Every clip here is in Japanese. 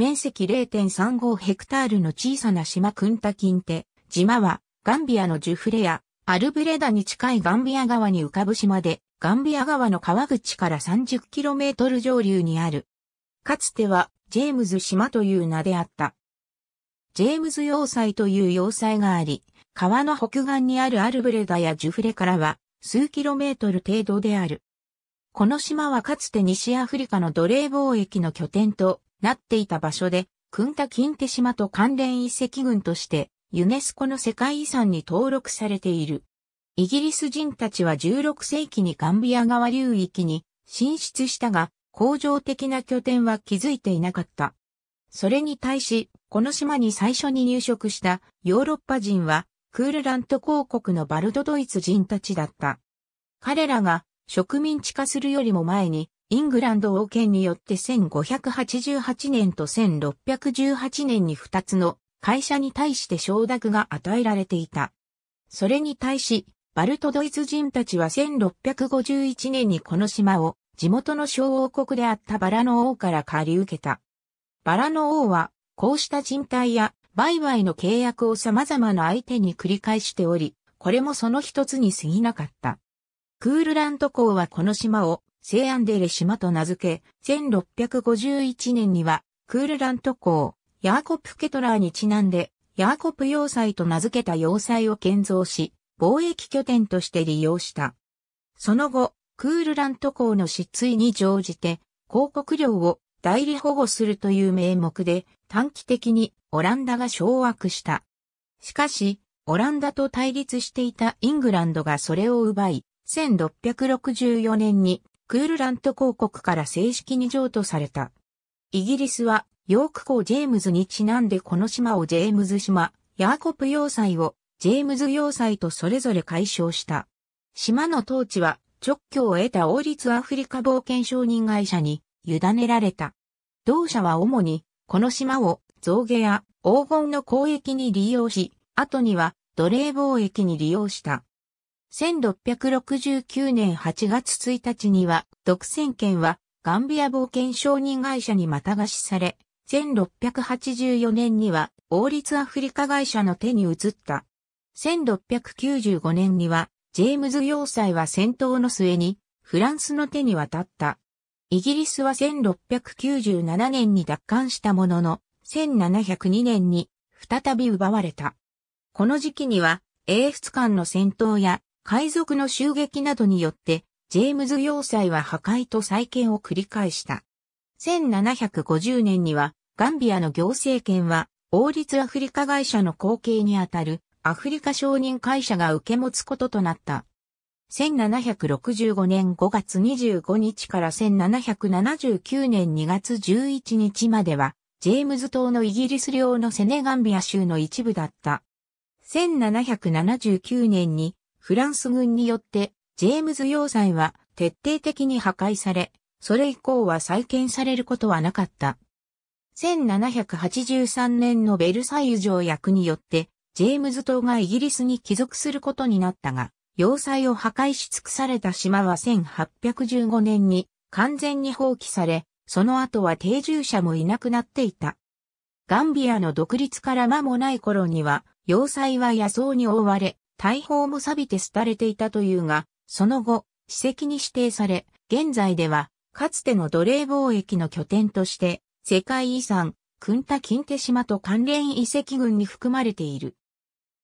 面積0.35ヘクタールの小さな島クンタキンテ、島はガンビアのジュフレやアルブレダに近いガンビア川に浮かぶ島で、ガンビア川の川口から 30km 上流にある。かつてはジェームズ島という名であった。ジェームズ要塞という要塞があり、川の北岸にあるアルブレダやジュフレからは数キロメートル程度である。この島はかつて西アフリカの奴隷貿易の拠点となっていた場所で、クンタ・キンテ島と関連遺跡群として、ユネスコの世界遺産に登録されている。イギリス人たちは16世紀にガンビア川流域に進出したが、工場的な拠点は築いていなかった。それに対し、この島に最初に入植したヨーロッパ人は、クールラント公国のバルドドイツ人たちだった。彼らが植民地化するよりも前に、イングランド王権によって1588年と1618年に2つの会社に対して承諾が与えられていた。それに対し、バルトドイツ人たちは1651年にこの島を地元の小王国であったバラの王から借り受けた。バラの王は、こうした人体や売買の契約を様々な相手に繰り返しており、これもその一つに過ぎなかった。クールラント港はこの島をセアンデレ島と名付け、1651年には、クールラント港、ヤーコプ・ケトラーにちなんで、ヤーコプ要塞と名付けた要塞を建造し、貿易拠点として利用した。その後、クールラント港の失墜に乗じて、広告料を代理保護するという名目で、短期的にオランダが掌握した。しかし、オランダと対立していたイングランドがそれを奪い、1664年にクールラント公国から正式に譲渡された。イギリスは、ヨーク公ジェームズにちなんでこの島をジェームズ島、ヤーコプ要塞をジェームズ要塞とそれぞれ解消した。島の統治は直居を得た王立アフリカ冒険承認会社に委ねられた。同社は主にこの島を造下や黄金の交易に利用し、後には奴隷貿易に利用した。1669年8月1日には、独占権はガンビア冒険承認会社にまたがしされ、1684年には王立アフリカ会社の手に移った。1695年には、ジェームズ要塞は戦闘の末に、フランスの手に渡った。イギリスは1697年に奪還したものの、1702年に再び奪われた。この時期には、英仏間の戦闘や海賊の襲撃などによって、ジェームズ要塞は破壊と再建を繰り返した。1750年には、ガンビアの行政権は、王立アフリカ会社の後継にあたる、アフリカ承認会社が受け持つこととなった。1765年5月25日から1779年2月11日までは、ジェームズ島のイギリス領のセネガンビア州の一部だった。1779年にフランス軍によって、ジェームズ要塞は徹底的に破壊され、それ以降は再建されることはなかった。1783年のベルサイユ条約によって、ジェームズ島がイギリスに帰属することになったが、要塞を破壊し尽くされた島は1815年に完全に放棄され、その後は定住者もいなくなっていた。ガンビアの独立から間もない頃には、要塞は野草に覆われ、大砲も錆びて廃れていたというが、その後、史跡に指定され、現在では、かつての奴隷貿易の拠点として、世界遺産、クンタ・キンテ島と関連遺跡群に含まれている。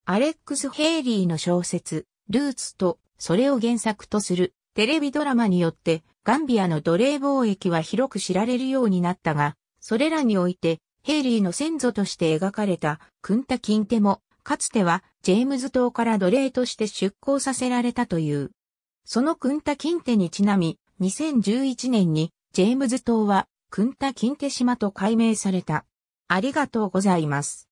アレックス・ヘイリーの小説、ルーツと、それを原作とする、テレビドラマによって、ガンビアの奴隷貿易は広く知られるようになったが、それらにおいて、ヘイリーの先祖として描かれたクンタ・キンテも、かつてはジェームズ島から奴隷として出港させられたという。そのクンタキンテにちなみ、2011年にジェームズ島はクンタキンテ島と改名された。ありがとうございます。